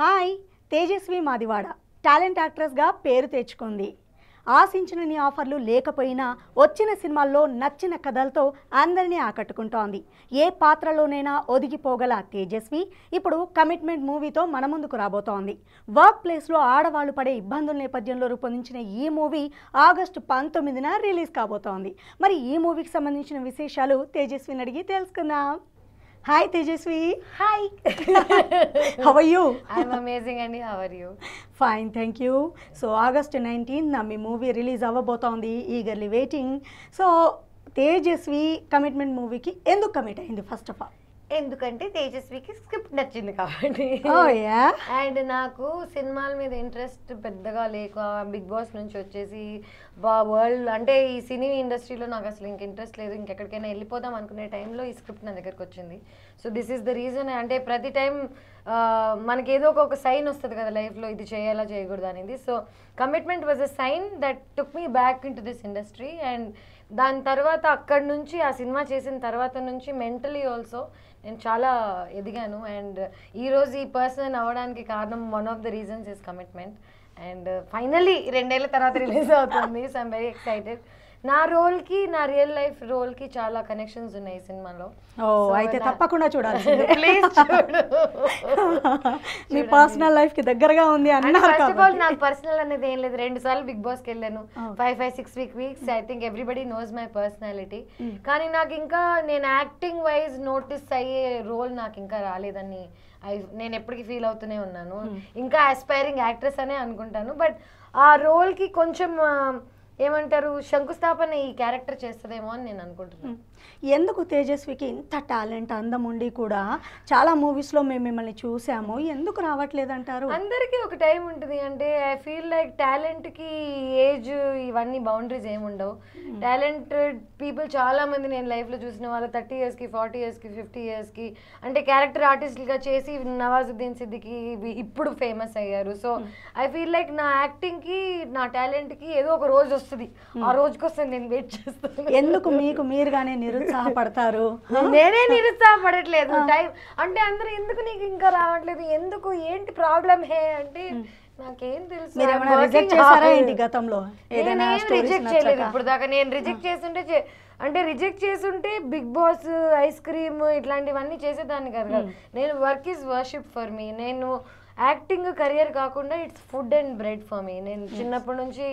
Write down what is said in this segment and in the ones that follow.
Hi Tejaswi Madivada talent యాక్ట్రెస్గా పేరు తెచ్చుకుంది ఆశించినన్ని ఆఫర్లు లేకపోయినా వచ్చిన సినిమాల్లో నచ్చిన కథలతో అందరినీ ఆకట్టుకుంటోంది ఏ పాత్రలోనైనా ఒదిగిపోగల తేజస్వి ఇప్పుడు కమిట్మెంట్ మూవీతో మన ముందుకు రాబోతోంది వర్క్ ప్లేస్లో ఆడవాళ్లు పడే ఇబ్బందుల నేపథ్యంలో రూపొందించిన ఈ మూవీ ఆగస్టు పంతొమ్మిదిన రిలీజ్ కాబోతోంది మరి ఈ మూవీకి సంబంధించిన విశేషాలు తేజస్విని అడిగి తెలుసుకుందాం hi Tejaswi hi how are you I'm amazing అండి how are you fine thank you so August nineteen మీ మూవీ రిలీజ్ అవ్వబోతోంది eagerly waiting so Tejaswi commitment మూవీకి ఎందుకు కమిట్ అయింది ఫస్ట్ ఆఫ్ ఆల్ ఎందుకంటే తేజస్వికి స్క్రిప్ట్ నచ్చింది కాబట్టి oh, అండ్ నాకు సినిమాల మీద ఇంట్రెస్ట్ పెద్దగా లేక బిగ్ బాస్ నుంచి వచ్చేసి బా వరల్డ్ అంటే ఈ సినీ ఇండస్ట్రీలో నాకు అసలు ఇంక ఇంట్రెస్ట్ లేదు ఇంకెక్కడికైనా వెళ్ళిపోదాం అనుకునే టైంలో ఈ స్క్రిప్ట్ నా దగ్గరకు వచ్చింది so this is the reason అంటే ప్రతి టైం మనకి ఏదో ఒక సైన్ వస్తుంది కదా లైఫ్లో ఇది చేయాలా చేయకూడదు అనేది so commitment was a sign that took me back into this industry and దాని తర్వాత అక్కడి నుంచి ఆ సినిమా చేసిన తర్వాత నుంచి మెంటలీ ఆల్సో నేను చాలా ఎదిగాను అండ్ ఈరోజు ఈ పర్సన్ అవ్వడానికి కారణం one of the reasons is commitment and finally రెండేళ్ల తర్వాత రిలీజ్ అవుతుంది సో ఐమ్ వెరీ ఎక్సైటెడ్ నా రోల్ కి నా రియల్ లైఫ్ రోల్ కి చాలా కనెక్షన్స్ ఉన్నాయి సినిమాలో ఓ అయితే తప్పకుండా చూడాలి మీ పర్సనల్ లైఫ్ కి దగ్గరగా ఉంది అన్నారు ఫస్ట్ ఆఫ్ ఆల్ నాకు పర్సనల్ అనేది ఏం లేదు రెండు సార్లు బిగ్ బాస్ కి వెళ్ళాను five five six week weeks I think everybody knows my personality కానీ నాకు ఇంకా నేను యాక్టింగ్ వైజ్ నోటీస్ అయ్యే రోల్ నాకు ఇంకా రాలేదని ఐ నేను ఎప్పటికీ ఫీల్ అవుతూనే ఉన్నాను hmm. ఇంకా ఆస్పైరింగ్ యాక్ట్రెస్ అనే అనుకుంటాను బట్ ఆ రోల్కి కొంచెం ఏమంటారు శంకుస్థాపన ఈ క్యారెక్టర్ చేస్తుందేమో అని నేను అనుకుంటున్నాను ఎందుకు తేజస్వికి ఇంత టాలెంట్ అందం ఉండి కూడా చాలా మూవీస్లో మేము మిమ్మల్ని చూసాము ఎందుకు రావట్లేదు అంటారు అందరికీ ఒక టైం ఉంటుంది అంటే ఐ ఫీల్ లైక్ కి ఏజ్ ఇవన్నీ బౌండరీస్ ఏముండవు టాలెంటెడ్ పీపుల్ చాలామంది నేను లైఫ్లో చూసిన వాళ్ళు థర్టీ ఇయర్స్కి ఫార్టీ ఇయర్స్కి ఫిఫ్టీ ఇయర్స్కి అంటే క్యారెక్టర్ గా చేసి నవాజుద్దీన్ సిద్దికి ఇప్పుడు ఫేమస్ అయ్యారు సో ఐ ఫీల్ లైక్ నా యాక్టింగ్కి నా టాలెంట్కి ఏదో ఒక రోజు వస్తుంది ఆ రోజు కోసం నేను వెయిట్ చేస్తాను ఎందుకు మీకు మీరుగానే నిరుత్సాహపడతారు నేనే నిరుత్సాహపడట్లేదు టైం అంటే అందరూ ఎందుకు నీకు ఇంకా రావట్లేదు ఎందుకు ఏంటి ప్రాబ్లం హే అంటే తెలుసు రిజెక్ట్ గతంలో ఏదైనా రిజెక్ట్ చేయలేదు ఇప్పుడు దాకా నేను రిజెక్ట్ అంటే రిజెక్ట్ చేస్తుంటే బిగ్ బాస్ ఐస్ క్రీమ్ ఇట్లాంటివన్నీ చేసేదాన్ని కదా నేను work is worship for me నేను యాక్టింగ్ కెరియర్ కాకుండా it's food and bread for me నేను చిన్నప్పటి నుంచి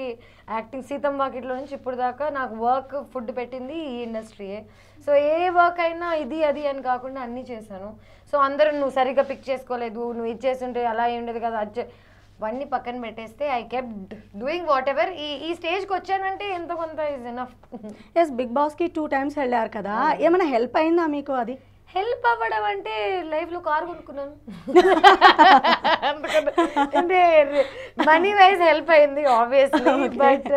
యాక్టింగ్ సీతం వాకిట్లో నుంచి ఇప్పుడు దాకా నాకు వర్క్ ఫుడ్ పెట్టింది ఈ ఇండస్ట్రీయే సో ఏ వర్క్ అయినా ఇది అది అని కాకుండా అన్నీ చేశాను సో అందరూ నువ్వు సరిగ్గా పిక్ చేసుకోలేదు నువ్వు ఇది అలా అయి ఉండదు కదా అది అవన్నీ పక్కన పెట్టేస్తే I kept doing whatever ఈ ఈ స్టేజ్కి వచ్చానంటే ఎంత కొంత ఇస్ ఎనఫ్ ఎస్ బిగ్ బాస్కి టూ టైమ్స్ వెళ్ళారు కదా ఏమైనా హెల్ప్ అయిందా మీకు అది హెల్ప్ అవ్వడం అంటే లైఫ్ లో కారు కొనుక్కున్నాను అంటే మనీ వైజ్ హెల్ప్ అయింది ఆబ్వియస్లీ బట్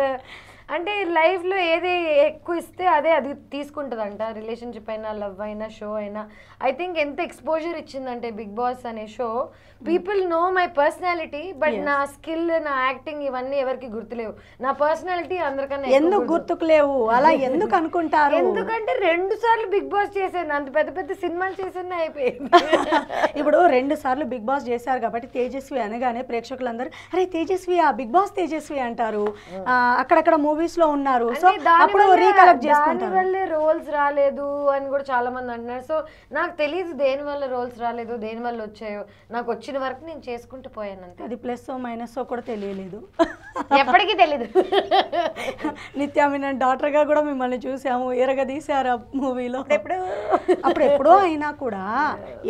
అంటే లైఫ్ లో ఏది ఎక్కువ ఇస్తే అదే అది తీసుకుంటుందంట రిలేషన్షిప్ అయినా లవ్ అయినా షో అయినా ఐ థింక్ ఎంత ఎక్స్పోజర్ ఇచ్చిందంటే బిగ్ బాస్ అనే show people know my personality but నా స్కిల్ నా యాక్టింగ్ ఇవన్నీ ఎవరికి గుర్తులేవు నా పర్సనాలిటీ అందరికన్నా ఎందుకు గుర్తుకులేవు అలా ఎందుకు అనుకుంటారు ఎందుకంటే రెండు సార్లు బిగ్ బాస్ చేసాను అంత పెద్ద పెద్ద సినిమాలు చేశాను అయిపోయింది ఇప్పుడు రెండు సార్లు బిగ్ బాస్ చేశారు కాబట్టి తేజస్వి అనగానే ప్రేక్షకులందరూ అరే తేజస్వి ఆ బిగ్ బాస్ తేజస్వి అంటారు అక్కడక్కడ మూవీస్ లో ఉన్నారు సో అప్పుడు రీకలెక్ట్ చేసుకుంటారు రోల్స్ రాలేదు అని కూడా చాలా మంది అంటున్నారు సో నాకు తెలియదు దేని వల్ల రోల్స్ రాలేదు దేని వల్ల వచ్చాయో నాకు వచ్చి వచ్చిన వరకు నేను చేసుకుంటూ పోయాను అంతే అది ప్లస్ మైనస్ కూడా తెలియలేదు ఎప్పటికీ తెలీదు నిత్య మీ డాక్టర్ గా కూడా మిమ్మల్ని చూసాము ఎరగ తీసారు ఆ మూవీలో ఎప్పుడు అప్పుడు ఎప్పుడో అయినా కూడా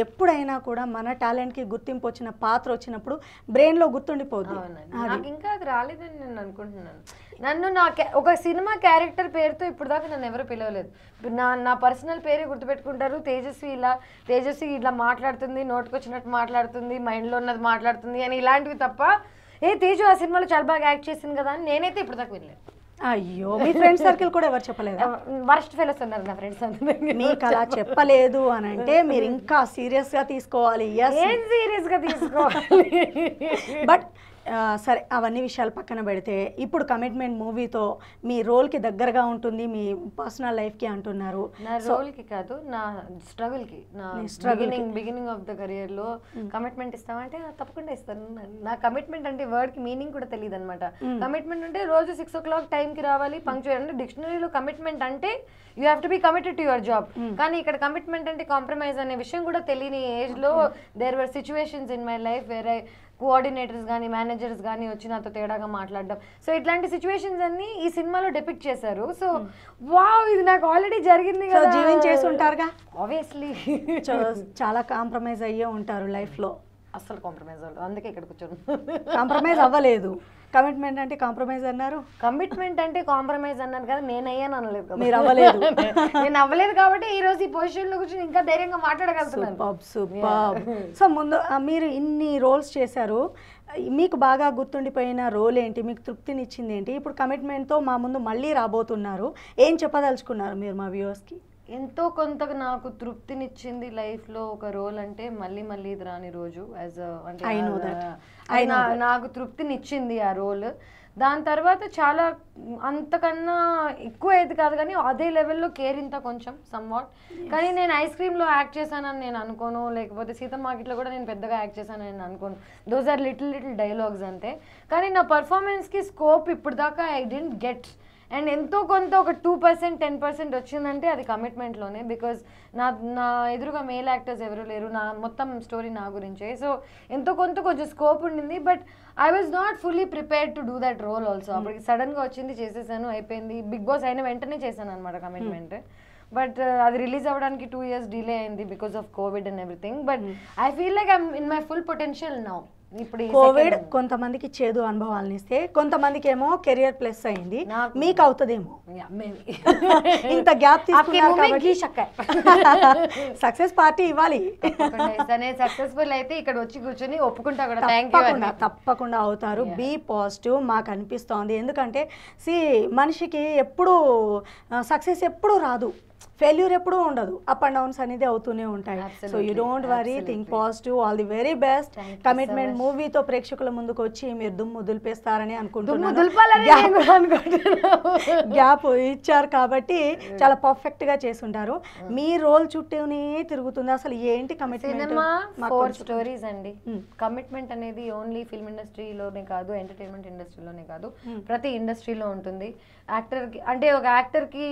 ఎప్పుడైనా కూడా మన టాలెంట్ కి గుర్తింపు వచ్చిన పాత్ర వచ్చినప్పుడు బ్రెయిన్ లో గుర్తుండిపోతుంది నాకు ఇంకా అది రాలేదని నేను అనుకుంటున్నాను నన్ను నా ఒక సినిమా క్యారెక్టర్ పేరుతో ఇప్పుడు దాకా నన్ను ఎవరు పిలవలేదు నా నా పర్సనల్ పేరే గుర్తుపెట్టుకుంటారు తేజస్వి ఇలా తేజస్వి ఇలా మాట్లాడుతుంది నోటుకొచ్చినట్టు మాట్లాడుతుంది మైండ్లో ఉన్నది మాట్లాడుతుంది అని ఇలాంటివి తప్ప ఏ తేజు ఆ సినిమాలో చాలా బాగా యాక్ట్ చేసింది కదా అని నేనైతే ఇప్పుడు దాకా వినలేదు అయ్యో మీ ఫ్రెండ్ సర్కిల్ కూడా ఎవరు చెప్పలేదు వర్స్ట్ ఫెలోస్ ఉన్నారు నా ఫ్రెండ్స్ మీకు అలా చెప్పలేదు అని అంటే మీరు ఇంకా సీరియస్ గా తీసుకోవాలి సీరియస్ గా తీసుకోవాలి బట్ సరే అవన్నీ విషయాలు పక్కన పెడితే ఇప్పుడు కమిట్మెంట్ మూవీతో మీ రోల్కి దగ్గరగా ఉంటుంది మీ పర్సనల్ లైఫ్కి అంటున్నారు నా రోల్కి కాదు నా స్ట్రగుల్కి నా స్ట్రగులింగ్ బిగినింగ్ ఆఫ్ ద కెరియర్లో కమిట్మెంట్ ఇస్తామంటే తప్పకుండా ఇస్తాను నా కమిట్మెంట్ అంటే వర్డ్కి మీనింగ్ కూడా తెలియదు అనమాట కమిట్మెంట్ అంటే రోజు సిక్స్ ఓ క్లాక్ టైంకి రావాలి పంక్చువల్ అంటే డిక్షనరీలో కమిట్మెంట్ అంటే you have to be committed to your job కానీ ఇక్కడ కమిట్మెంట్ అంటే కాంప్రమైజ్ అనే విషయం కూడా తెలియని ఏజ్లో there were situations in my life where I coordinators కానీ మేనేజర్స్ కానీ వచ్చి నాతో తేడాగా మాట్లాడడం సో ఇట్లాంటి సిచ్యువేషన్స్ అన్ని ఈ సినిమాలో డెపిక్ట్ చేశారు సో hmm. వావ్ ఇది నాకు ఆల్రెడీ జరిగింది కదా చేసి ఉంటారుగా ఆబ్వియస్లీ చాలా కాంప్రమైజ్ అయ్యే ఉంటారు లైఫ్లో అస్సలు కాంప్రమైజ్ అవ్వలేదు అందుకే ఇక్కడ వచ్చాను కాంప్రమైజ్ అవ్వలేదు కమిట్మెంట్ అంటే కాంప్రమైజ్ అన్నారు కమిట్మెంట్ అంటే కాంప్రమైజ్ అన్నారు కదా నేనయ్యాను అనలేదు మీరు అవ్వలేదు నేను అవ్వలేదు కాబట్టి ఈ రోజు ఈ పొజిషన్ గురించి ఇంకా ధైర్యంగా మాట్లాడగలుగుతున్నాను సో ముందు మీరు ఇన్ని రోల్స్ చేశారు మీకు బాగా గుర్తుండిపోయిన రోల్ ఏంటి మీకు తృప్తినిచ్చింది ఏంటి ఇప్పుడు కమిట్మెంట్తో మా ముందు మళ్ళీ రాబోతున్నారు ఏం చెప్పదలుచుకున్నారు మీరు మా వ్యూవర్స్కి ఎంతో కొంత నాకు తృప్తినిచ్చింది లైఫ్ లో ఒక రోల్ అంటే మళ్ళీ మళ్ళీ ఇది రాని రోజు యాజ్ అంటే నాకు తృప్తినిచ్చింది ఆ రోల్ దాని తర్వాత చాలా అంతకన్నా ఎక్కువ ఏది కాదు కానీ అదే లెవెల్లో కేర్ ఇంత కొంచెం సమ్వాట్ కానీ నేను ఐస్ క్రీమ్లో యాక్ట్ చేశానని నేను అనుకోను లేకపోతే సీతం మార్కెట్లో కూడా నేను పెద్దగా యాక్ట్ చేశానని నేను అనుకోను those are little little dialogues అంతే కానీ నా పర్ఫార్మెన్స్కి స్కోప్ ఇప్పుడు దాకా ఐ డెంట్ గెట్ అండ్ ఎంతో కొంత ఒక టూ పర్సెంట్ టెన్ పర్సెంట్ వచ్చిందంటే అది కమిట్మెంట్లోనే బికాజ్ నా నా ఎదురుగా మేల్ యాక్టర్స్ ఎవరు లేరు నా మొత్తం స్టోరీ నా గురించే సో ఎంతో కొంత కొంచెం స్కోప్ ఉండింది but I was not fully prepared to do that role also అప్పటికి సడన్గా వచ్చింది చేసేసాను అయిపోయింది బిగ్ బాస్ అయిన వెంటనే చేశాను అనమాట కమిట్మెంట్ hmm. బట్ uh, అది రిలీజ్ అవ్వడానికి టూ ఇయర్స్ డిలే అయింది because of covid and everything but I feel like I'm in my full potential now ఇప్పుడు కోవిడ్ కొంతమందికి చేదు అనుభవాలని ఇస్తే కొంతమందికి ఏమో కెరియర్ ప్లస్ అయింది మీకు అవుతుందేమో ఇంత గ్యాప్ సక్సెస్ పార్టీ ఇవ్వాలి సక్సెస్ఫుల్ అయితే ఇక్కడ వచ్చి కూర్చొని ఒప్పుకుంటా కూడా తప్పకుండా తప్పకుండా అవుతారు బీ పాజిటివ్ మాకు అనిపిస్తోంది ఎందుకంటే సి మనిషికి ఎప్పుడు సక్సెస్ ఎప్పుడు రాదు ఫెయిల్యూర్ ఎప్పుడూ ఉండదు అప్ అండ్ డౌన్స్ అనేది అవుతూనే ఉంటాయి so you don't worry think positive all the very best commitment మూవీతో ప్రేక్షకుల ముందుకు వచ్చి మీరు దుమ్ము దులిపేస్తారని అనుకుంటున్నాను గ్యాప్ ఇచ్చారు కాబట్టి చాలా పర్ఫెక్ట్ గా చేసుంటారు మీ రోల్ చుట్టూనే తిరుగుతుంది అసలు ఏంటి కమిట్మెంట్ ఫోర్ స్టోరీస్ అండి కమిట్మెంట్ hmm. అనేది ఓన్లీ ఫిల్మ్ ఇండస్ట్రీలోనే కాదు ఎంటర్టైన్మెంట్ ఇండస్ట్రీలోనే కాదు hmm. ప్రతి ఇండస్ట్రీలో ఉంటుంది యాక్టర్కి అంటే ఒక యాక్టర్కి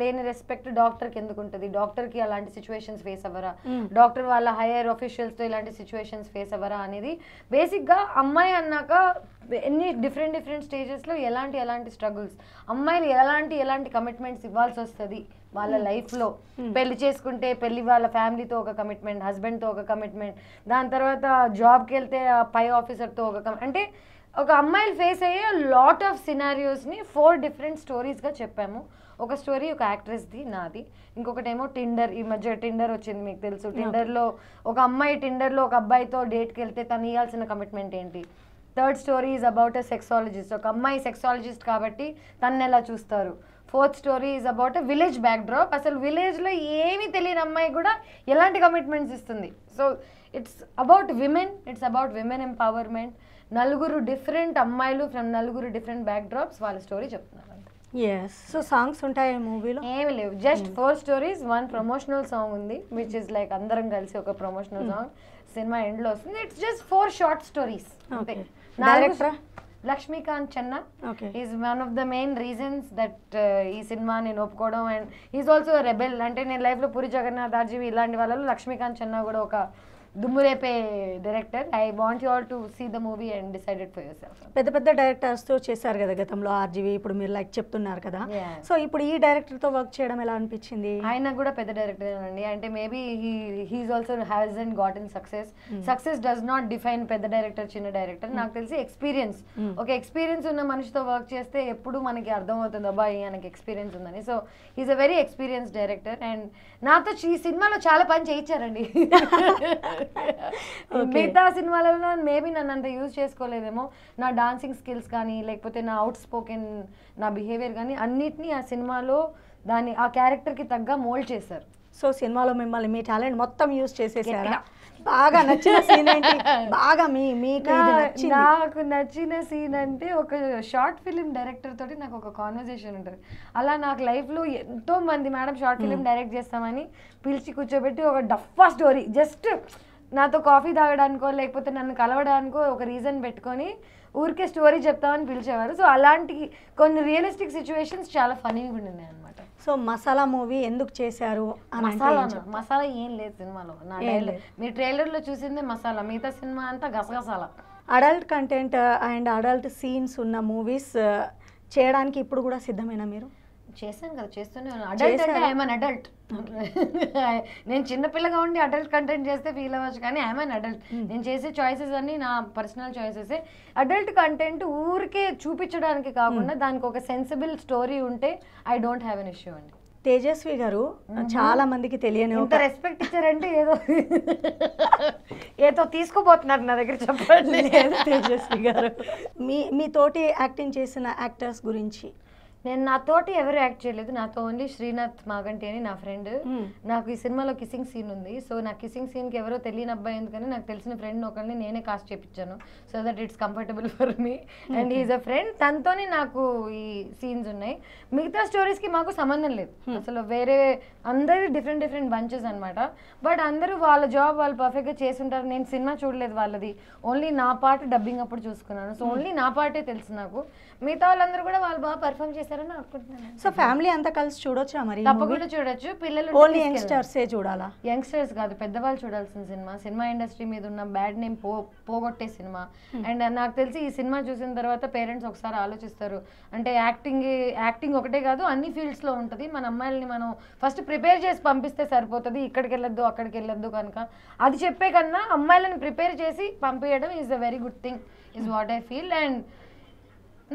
లేని రెస్పెక్ట్ డాక్టర్కి ఎందుకు ఉంటుంది డాక్టర్కి అలాంటి సిచ్యువేషన్స్ ఫేస్ అవ్వరా డాక్టర్ వాళ్ళ హైయర్ ఆఫీషియల్స్తో ఇలాంటి సిచ్యువేషన్స్ ఫేస్ అవ్వరా అనేది బేసిక్గా అమ్మాయి అన్నాక ఎన్ని డిఫరెంట్ డిఫరెంట్ స్టేజెస్లో ఎలాంటి ఎలాంటి స్ట్రగుల్స్ అమ్మాయిలు ఎలాంటి ఎలాంటి కమిట్మెంట్స్ ఇవ్వాల్సి వస్తుంది వాళ్ళ లైఫ్లో పెళ్లి చేసుకుంటే పెళ్లి వాళ్ళ ఫ్యామిలీతో ఒక కమిట్మెంట్ హస్బెండ్తో ఒక కమిట్మెంట్ దాని తర్వాత జాబ్కి వెళ్తే పై ఆఫీసర్తో ఒక అంటే ఒక అమ్మాయిలు ఫేస్ అయ్యే లాట్ ఆఫ్ సినారియోస్ని ఫోర్ డిఫరెంట్ స్టోరీస్గా చెప్పాము ఒక స్టోరీ ఒక యాక్ట్రెస్ది నాది ఇంకొకటి ఏమో టిండర్ ఈ మధ్య టిండర్ వచ్చింది మీకు తెలుసు టిండర్లో ఒక అమ్మాయి టిండర్లో ఒక అబ్బాయితో డేట్కి వెళ్తే తను ఇవ్వాల్సిన కమిట్మెంట్ ఏంటి third story is about a sexologist ఒక అమ్మాయి సెక్సాలజిస్ట్ కాబట్టి తన్ను ఎలా చూస్తారు fourth story is about a village backdrop అసలు విలేజ్లో ఏమీ తెలియని అమ్మాయి కూడా ఎలాంటి కమిట్మెంట్స్ ఇస్తుంది so it's about women it's about women empowerment నలుగురు డిఫరెంట్ అమ్మాయిలు ఫ్రమ్ నలుగురు డిఫరెంట్ బ్యాక్ డ్రాప్స్ వాళ్ళ స్టోరీ చెప్తున్నారు ఎస్ సో సాంగ్స్ ఉంటాయి మూవీలో ఏమి లేవు just four stories one promotional song ఉంది విచ్ ఇస్ లైక్ అందరం కలిసి ఒక ప్రమోషనల్ సాంగ్ సినిమా ఎండ్లో వస్తుంది it's just four short stories director Lakshmikanth Chenna is one of the main reasons that ఈ సినిమా నేను ఒప్పుకోవడం అండ్ ఈజ్ ఆల్సో రెబెల్ అంటే నేను లైఫ్లో పూరి జగన్నాథ్ దార్జీవి ఇలాంటి వాళ్ళలో లక్ష్మీకాంత్ చెన్న కూడా ఒక దుమ్మురేపే director I want you all to see the movie and decided for your పెద్ద పెద్ద తో చేశారు కదా గతంలో ఆర్జీవి ఇప్పుడు మీరు లైక్ చెప్తున్నారు కదా సో ఇప్పుడు ఈ డైరెక్టర్ తో వర్క్ చేయడం ఎలా అనిపించింది ఆయన కూడా పెద్ద డైరెక్టర్ అండి అంటే maybe he he's also has and got in success success does not define పెద్ద డైరెక్టర్ చిన్న డైరెక్టర్ hmm. నాకు తెలిసి ఎక్స్పీరియన్స్ ఒక ఎక్స్పీరియన్స్ ఉన్న మనిషితో వర్క్ చేస్తే ఎప్పుడు మనకి అవుతుంది అబ్బాయి ఆయనకి ఎక్స్పీరియన్స్ ఉందని so he's a very experience director and నాతో ఈ సినిమాలో చాలా పని చేయించారండి మిగతా సినిమాలలో మేబీ నన్ను అంత యూజ్ చేసుకోలేదేమో నా డాన్సింగ్ స్కిల్స్ కానీ లేకపోతే నా అవుట్ స్పోకెన్ నా బిహేవియర్ కానీ అన్నిటినీ ఆ సినిమాలో దాన్ని ఆ క్యారెక్టర్కి తగ్గ మోల్డ్ చేశారు సో సినిమాలో మిమ్మల్ని మీ టాలెంట్ మొత్తం యూజ్ చేసేసారా బాగా నచ్చిన సీన్ బాగా మీ మీకు నాకు నచ్చిన సీన్ అంటే ఒక షార్ట్ ఫిలిం డైరెక్టర్ తోటి నాకు ఒక కాన్వర్జేషన్ ఉంటుంది అలా నాకు లైఫ్లో ఎంతో మంది మేడం షార్ట్ ఫిలిం డైరెక్ట్ చేస్తామని పిలిచి కూర్చోబెట్టి ఒక డఫా స్టోరీ జస్ట్ నాతో కాఫీ తాగడానికో లేకపోతే నన్ను కలవడానికో ఒక రీజన్ పెట్టుకొని ఊరికే స్టోరీ చెప్తామని పిలిచేవారు సో అలాంటి కొన్ని రియలిస్టిక్ సిచ్యువేషన్స్ చాలా ఫనీగా ఉన్నాయి అనమాట సో మసాలా మూవీ ఎందుకు చేశారు మసాలా మసాలా ఏం లేదు సినిమాలో నా మీ ట్రైలర్లో చూసిందే మసాలా మిగతా సినిమా అంతా గసగసాల adult content and adult scenes ఉన్న మూవీస్ uh, చేయడానికి ఇప్పుడు కూడా సిద్ధమేనా మీరు చేశాను కదా చేస్తూనే అడల్ట్ అంటే ఐఎమ్ అన్ అడల్ట్ నేను చిన్నపిల్లగా ఉండి అడల్ట్ కంటెంట్ చేస్తే ఫీల్ అవ్వచ్చు కానీ ఐఎమ్ అన్ అడల్ట్ నేను చేసే చాయిసెస్ అన్ని నా పర్సనల్ చాయిసెస్ అడల్ట్ కంటెంట్ ఊరికే చూపించడానికి కాకుండా hmm. దానికి ఒక సెన్సిబుల్ స్టోరీ ఉంటే I don't have an issue అండి తేజస్వి గారు hmm. చాలా మందికి తెలియని ఇంత రెస్పెక్ట్ ఇచ్చారంటే ఏదో ఏదో తీసుకోబోతున్నారు నా దగ్గర చెప్పండి తేజస్వి గారు మీ మీ తోటి యాక్టింగ్ చేసిన యాక్టర్స్ గురించి నేను నాతోటి ఎవరు యాక్ట్ చేయలేదు నాతో ఓన్లీ శ్రీనాథ్ మాగంటి అని నా ఫ్రెండ్ hmm. నాకు ఈ సినిమాలో కిసింగ్ సీన్ ఉంది సో నా కిసింగ్ సీన్కి ఎవరో తెలియని అబ్బాయి ఎందుకని నాకు తెలిసిన ఫ్రెండ్ ఒకరిని నేనే కాస్ట్ చేయించాను so that it's comfortable for me and is a friend తనతోనే నాకు ఈ సీన్స్ ఉన్నాయి మిగతా స్టోరీస్కి మాకు సంబంధం లేదు hmm. అసలు వేరే అందరు డిఫరెంట్ డిఫరెంట్ బంచెస్ అనమాట బట్ అందరూ వాళ్ళ జాబ్ వాళ్ళు పర్ఫెక్ట్గా చేస్తుంటారు నేను సినిమా చూడలేదు వాళ్ళది ఓన్లీ నా పాట డబ్బింగ్ అప్పుడు చూసుకున్నాను సో ఓన్లీ hmm. నా పాటే తెలుసు నాకు మిగతా వాళ్ళందరూ కూడా వాళ్ళు బాగా పర్ఫామ్ చేసి అనుకుంటున్నాను సో ఫ్యామిలీ అంతా కలిసి చూడొచ్చా మరి తప్పకుండా చూడొచ్చు పిల్లలు ఓన్లీ యంగ్స్టర్స్ చూడాలా యంగ్స్టర్స్ కాదు పెద్దవాళ్ళు చూడాల్సిన సినిమా సినిమా ఇండస్ట్రీ మీద ఉన్న బ్యాడ్ నేమ్ పో పోగొట్టే సినిమా అండ్ నాకు తెలిసి ఈ సినిమా చూసిన తర్వాత పేరెంట్స్ ఒకసారి ఆలోచిస్తారు అంటే యాక్టింగ్ యాక్టింగ్ ఒకటే కాదు అన్ని ఫీల్డ్స్ లో ఉంటుంది మన అమ్మాయిల్ని మనం ఫస్ట్ ప్రిపేర్ చేసి పంపిస్తే సరిపోతుంది ఇక్కడికి వెళ్ళొద్దు అక్కడికి వెళ్ళొద్దు కనుక అది చెప్పే కన్నా అమ్మాయిలను ప్రిపేర్ చేసి పంపించడం is a very good thing is what I feel and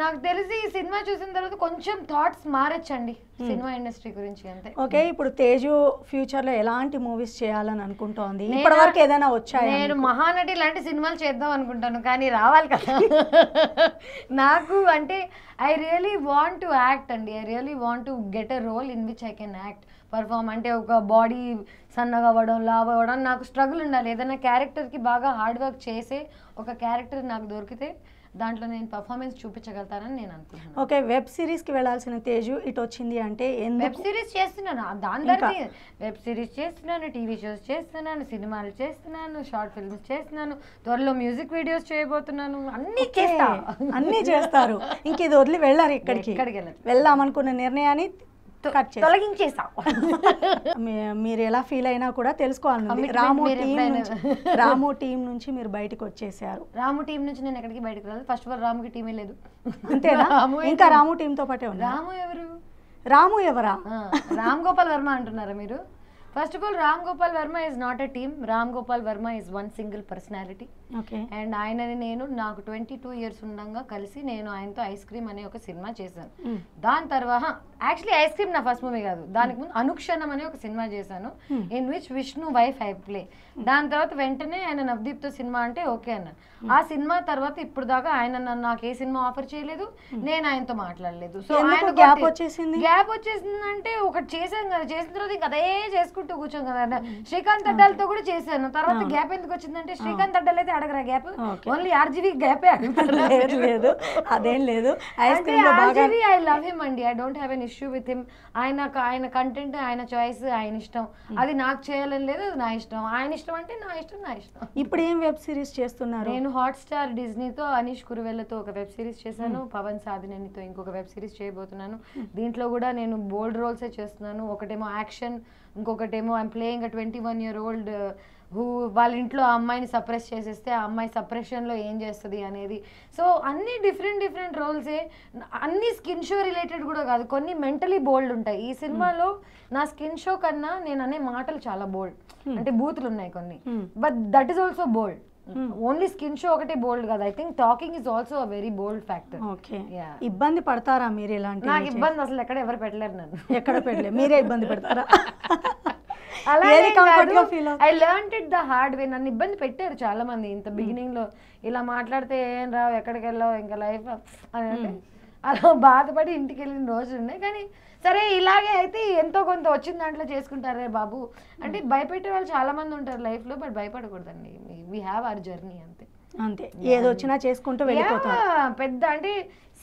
నాకు తెలిసి ఈ సినిమా చూసిన తర్వాత కొంచెం థాట్స్ మారచ్చండి hmm. సినిమా ఇండస్ట్రీ గురించి అంతే ఓకే ఇప్పుడు తేజు ఫ్యూచర్ లో ఎలాంటి మూవీస్ చేయాలని అనుకుంటోంది ఇప్పటివరకు ఏదైనా వచ్చాయి నేను మహానటి లాంటి సినిమాలు చేద్దాం అనుకుంటాను కానీ రావాలి కదా నాకు అంటే I really want to act అండి I really want to get a role in which I can act perform అంటే ఒక బాడీ సన్నగా అవ్వడం లావ్ అవ్వడం నాకు స్ట్రగుల్ ఉండాలి ఏదైనా క్యారెక్టర్కి బాగా హార్డ్ వర్క్ చేసే ఒక క్యారెక్టర్ నాకు దొరికితే దాంట్లో నేను పర్ఫార్మెన్స్ చూపించగలుగుతానని నేను అనుకుంటున్నాను ఓకే వెబ్ సిరీస్కి వెళ్ళాల్సిన తేజు ఇటు వచ్చింది అంటే వెబ్ సిరీస్ చేస్తున్నాను దాని వెబ్ సిరీస్ చేస్తున్నాను టీవీ షోస్ చేస్తున్నాను సినిమాలు చేస్తున్నాను షార్ట్ ఫిల్మ్స్ చేస్తున్నాను త్వరలో మ్యూజిక్ వీడియోస్ చేయబోతున్నాను అన్ని చేస్తా అన్నీ చేస్తారు ఇంక ఇది వదిలి వెళ్ళారు ఇక్కడికి ఇక్కడికి వెళ్ళాం వెళ్దాం అనుకున్న నిర్ణయాన్ని మీరు ఎలా ఫీల్ అయినా కూడా తెలుసుకోవాలి రాము టీం రాము టీం నుంచి మీరు బయటకు వచ్చేసారు రాము టీం నుంచి నేను ఎక్కడికి బయటకు రాలేదు ఫస్ట్ ఆఫ్ రాముకి టీమే లేదు అంతేనా ఇంకా రాము టీం తో పాటే ఉంది రాము ఎవరు రాము ఎవరా రామ్ గోపాల్ వర్మ అంటున్నారా మీరు first of all Ram Gopal Varma is not a team Ram Gopal Varma is one single personality and ఆయనని నేను నాకు ట్వంటీ టూ ఇయర్స్ ఉండగా కలిసి నేను ఆయనతో ఐస్ క్రీమ్ అనే ఒక సినిమా చేశాను దాని తర్వాత యాక్చువల్లీ ఐస్ క్రీమ్ నా ఫస్ట్ మూవీ కాదు దానికి ముందు అనుక్షణం అనే ఒక సినిమా చేశాను in which Vishnu wife I play దాని తర్వాత వెంటనే ఆయన తో సినిమా అంటే ఓకే అన్నాను ఆ సినిమా తర్వాత ఇప్పుడు దాకా ఆయన నన్ను నాకు ఏ సినిమా ఆఫర్ చేయలేదు నేను ఆయనతో మాట్లాడలేదు సో ఆయన గ్యాప్ వచ్చేసింది గ్యాప్ వచ్చేసింది అంటే ఒకటి చేశాను కదా చేసిన తర్వాత ఇంకా అదే చేసుకుంటూ కూర్చోం కదా శ్రీకాంత్ అడ్డాలతో కూడా చేశాను తర్వాత గ్యాప్ ఎందుకు వచ్చిందంటే శ్రీకాంత్ అడ్డాలు అడగరా గ్యాప్ ఓన్లీ ఆర్జీవి గ్యాపే లేదు లేదు అదేం లేదు ఐ లవ్ హిమ్ అండి I don't have an issue with him ఆయన ఆయన కంటెంట్ ఆయన చాయిస్ ఆయన ఇష్టం hmm. అది నాకు చేయాలని లేదు అది నా ఇష్టం ఆయన ఇష్టం అంటే నా ఇష్టం నా ఇష్టం ఇప్పుడు ఏం వెబ్ సిరీస్ చేస్తున్నారు నేను హాట్ స్టార్ డిజ్నీతో అనీష్ కురువెల్లతో ఒక వెబ్ సిరీస్ చేశాను పవన్ hmm. సాధినేనితో ఇంకొక వెబ్ సిరీస్ చేయబోతున్నాను hmm. దీంట్లో కూడా నేను బోల్డ్ రోల్సే చేస్తున్నాను ఒకటేమో యాక్షన్ ఇంకొకటేమో I'm playing a twenty one year old వాళ్ళ ఇంట్లో ఆ అమ్మాయిని సప్రెస్ చేసేస్తే ఆ అమ్మాయి సప్రెషన్లో ఏం చేస్తుంది అనేది సో అన్ని డిఫరెంట్ డిఫరెంట్ రోల్సే అన్ని స్కిన్ షో రిలేటెడ్ కూడా కాదు కొన్ని మెంటలీ బోల్డ్ ఉంటాయి ఈ సినిమాలో నా స్కిన్ షో కన్నా నేను అనే మాటలు చాలా బోల్డ్ hmm. అంటే బూతులు ఉన్నాయి కొన్ని but that is also bold only skin show ఒకటే బోల్డ్ కదా I think talking is also very bold factor okay ఇబ్బంది పడతారా మీరు ఇలాంటి నాకు ఇబ్బంది అసలు ఎక్కడ ఎవరు పెట్టలేరు నన్ను ఎక్కడ పెట్టలేదు మీరే ఇబ్బంది పడతారా I learn it the hard way నన్ను ఇబ్బంది పెట్టారు చాలా మంది ఇంత బిగినింగ్ hmm. లో ఇలా మాట్లాడితే ఏం రావు ఎక్కడికి వెళ్ళావు ఇంకా లైఫ్ అని hmm. అలా బాధపడి ఇంటికి వెళ్ళిన రోజులు ఉన్నాయి కానీ సరే ఇలాగే అయితే ఎంతో కొంత వచ్చిన దాంట్లో చేసుకుంటారే బాబు అంటే hmm. భయపెట్టే వాళ్ళు చాలా మంది ఉంటారు లైఫ్ లో బట్ భయపడకూడదండి వీ హ్యావ్ అవర్ జర్నీ అంతే అంతే ఏదో వచ్చినా చేసుకుంటూ పెద్ద అంటే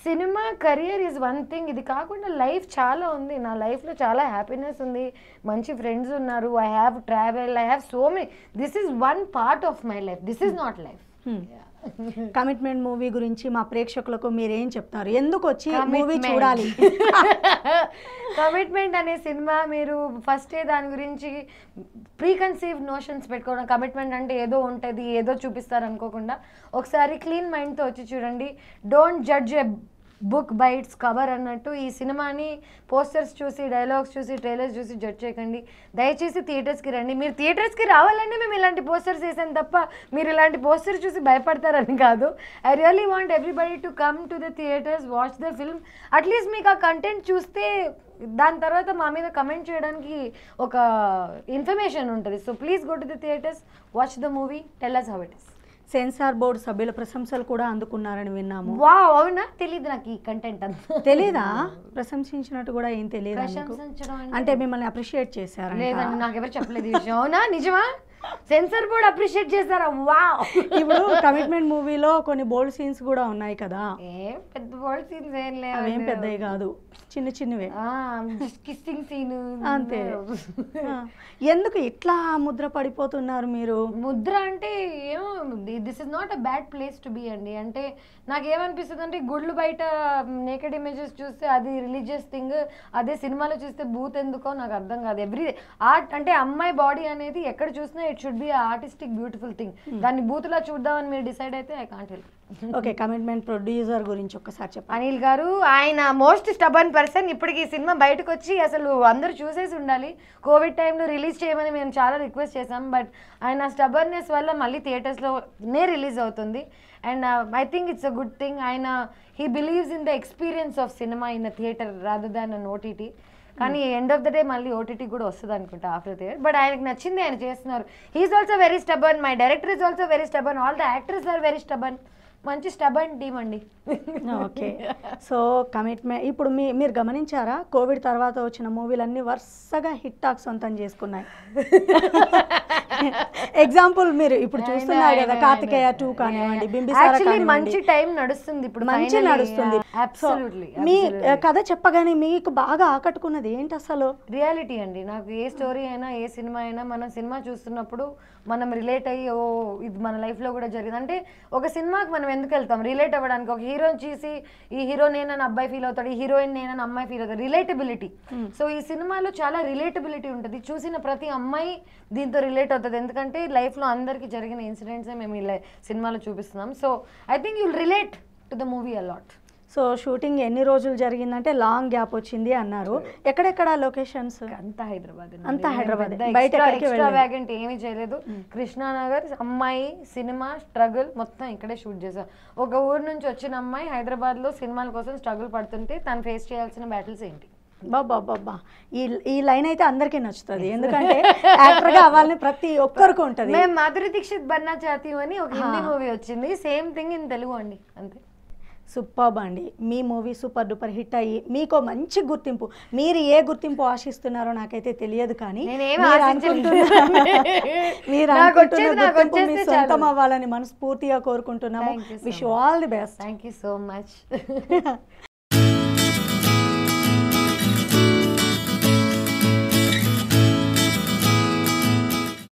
సినిమా కెరియర్ ఈజ్ వన్ థింగ్ ఇది కాకుండా లైఫ్ చాలా ఉంది నా లైఫ్లో చాలా హ్యాపీనెస్ ఉంది మంచి ఫ్రెండ్స్ ఉన్నారు I have travel I have so many this is one part of my life this is not life commitment movie గురించి మా ప్రేక్షకులకు మీరేం చెప్తారు ఎందుకు వచ్చి మూవీ చూడాలి కమిట్మెంట్ అనే సినిమా మీరు ఫస్టే దాని గురించి ప్రీ కన్సీవ్ నోషన్స్ పెట్టుకోవడం కమిట్మెంట్ అంటే ఏదో ఉంటుంది ఏదో చూపిస్తారు అనుకోకుండా ఒకసారి క్లీన్ మైండ్తో వచ్చి చూడండి don't judge a book by its cover అన్నట్టు ఈ సినిమాని పోస్టర్స్ చూసి డైలాగ్స్ చూసి ట్రైలర్స్ చూసి జడ్జ్ చేయకండి దయచేసి థియేటర్స్కి రండి మీరు థియేటర్స్కి రావాలంటే మేము ఇలాంటి పోస్టర్స్ వేసాం తప్ప మీరు ఇలాంటి పోస్టర్స్ చూసి భయపడతారని కాదు I really want everybody to come to the theatres watch the film at least మీకు ఆ కంటెంట్ చూస్తే దాని తర్వాత మా మీద కమెంట్ చేయడానికి ఒక ఇన్ఫర్మేషన్ ఉంటుంది so please go to the theatres watch the movie tell us how it is censor board సభ్యుల ప్రశంసలు కూడా అందుకున్నారని విన్నాము అవునా తెలియదు నాకు ఈ కంటెంట్ అంతా తెలీదా ప్రశంసించినట్టు కూడా ఏం తెలియదు అంటే మిమ్మల్ని అప్రిషియేట్ చేశారు నాకు ఎవరు చెప్పలేదు అవునా నిజమా సెన్సర్ బోర్డ్ అప్రిషియేట్ చేస్తారా వా ఇప్పుడు కమిట్మెంట్ మూవీలో కొన్ని బోల్డ్ సీన్స్ కూడా ఉన్నాయి కదా పెద్ద బోల్డ్ సీన్స్ ఏం లేవు అవేం పెద్దవి కాదు చిన్న చిన్నవే కిస్సింగ్ సీన్ అంతే ఎందుకు ఇట్లా ముద్ర పడిపోతున్నారు మీరు ముద్ర అంటే ఏమో this is not a bad place to be అండి అంటే ఏమనిపిస్తుంది అంటే గుడ్లు బయట నేకెడ్ ఇమేజెస్ చూస్తే అది రిలీజియస్ థింగ్ అదే సినిమాలో చూస్తే బూత్ ఎందుకో నాకు అర్థం కాదు ఎవ్రీ ఆర్ట్ అంటే అమ్మాయి బాడీ అనేది ఎక్కడ చూసినా it should be artistic beautiful thing దాన్ని బూత్లా చూద్దామని మీరు డిసైడ్ అయితే I can't help okay commitment producer గురించి ఒక్కసారి చెప్పి అనిల్ గారు ఆయన మోస్ట్ స్టబన్ పర్సన్ ఇప్పటికి ఈ సినిమా బయటకు వచ్చి అసలు అందరూ చూసేసి ఉండాలి కోవిడ్ టైంలో రిలీజ్ చేయమని మేము చాలా రిక్వెస్ట్ చేసాం బట్ ఆయన స్టబర్నెస్ వల్ల మళ్ళీ థియేటర్స్లోనే రిలీజ్ అవుతుంది and I think it's a good thing ఆయన he believes in the experience of cinema in theatre rather than OTT కానీ ఎండ్ ఆఫ్ ద డే మళ్ళీ ఓటీటీ కూడా వస్తుంది అనుకుంటా ఆఫ్టర్ దియర్ బట్ ఆయనకి నచ్చింది ఆయన చేస్తున్నారు he's also very stubborn my director is also very stubborn all the actors are very stubborn మంచి స్టబన్ టీమ్ అండి ఓకే సో కమిట్మెంట్ ఇప్పుడు మీ మీరు గమనించారా కోవిడ్ తర్వాత వచ్చిన మూవీలన్నీ వరుసగా హిట్ టాక్ సొంతం చేసుకున్నాయి ఎగ్జాంపుల్ మీరు ఇప్పుడు చూస్తున్నారు కదా కార్తికేయ టూ కానివ్వండి బింబిసారా మంచి టైం నడుస్తుంది ఇప్పుడు మంచి నడుస్తుంది మీ కథ చెప్పగానే మీకు బాగా ఆకట్టుకున్నది ఏంటి అసలు రియాలిటీ అండి నాకు ఏ స్టోరీ అయినా ఏ సినిమా అయినా మనం సినిమా చూస్తున్నప్పుడు మనం రిలేట్ అయ్యి ఓ ఇది మన లైఫ్లో కూడా జరిగింది అంటే ఒక సినిమాకి మనం ఎందుకు వెళ్తాం రిలేట్ అవ్వడానికి ఒక హీరోయిన్ చూసి ఈ హీరో నేనని అబ్బాయి ఫీల్ అవుతాడు ఈ హీరోయిన్ నేనని అమ్మాయి ఫీల్ అవుతాడు రిలేటబిలిటీ సో hmm. ఈ సినిమాలో చాలా రిలేటబిలిటీ ఉంటుంది చూసిన ప్రతి అమ్మాయి దీంతో రిలేట్ అవుతుంది ఎందుకంటే లైఫ్లో అందరికీ జరిగిన ఇన్సిడెంట్సే మేము ఇలా సినిమాలో చూపిస్తున్నాం so I think you'll relate to the movie a lot so shooting ఎన్ని రోజులు జరిగిందంటే లాంగ్ గ్యాప్ వచ్చింది అన్నారు ఎక్కడెక్కడ లొకేషన్స్ అంతా హైదరాబాద్ అంతా హైదరాబాద్ బయట ఎక్స్ట్రావాగెంట్ ఏమీ చేయలేదు కృష్ణానగర్ అమ్మాయి సినిమా స్ట్రగుల్ మొత్తం ఇక్కడే షూట్ చేశాం ఒక ఊరు నుంచి వచ్చిన అమ్మాయి హైదరాబాద్ లో సినిమాల కోసం స్ట్రగుల్ పడుతుంటే తను ఫేస్ చేయాల్సిన బ్యాటిల్స్ ఏంటి బాబా బాబా ఈ ఈ లైన్ అయితే అందరికీ నచ్చుతుంది ఎందుకంటే యాక్టర్ గా అవ్వాలని ప్రతి ఒక్కరికి ఉంటుంది మాధురి దీక్షిత్ బన్నా చాతి అని ఒక హిందీ మూవీ వచ్చింది సేమ్ థింగ్ ఇన్ తెలుగు అండి అంతే సూపర్ అండి మీ మూవీ సూపర్ డూపర్ హిట్ అయ్యి మీకు మంచి గుర్తింపు మీరు ఏ గుర్తింపు ఆశిస్తున్నారో నాకైతే తెలియదు కానీ మీరు సొంతం అవ్వాలని మనస్ఫూర్తిగా కోరుకుంటున్నాము wish all the best thank you so much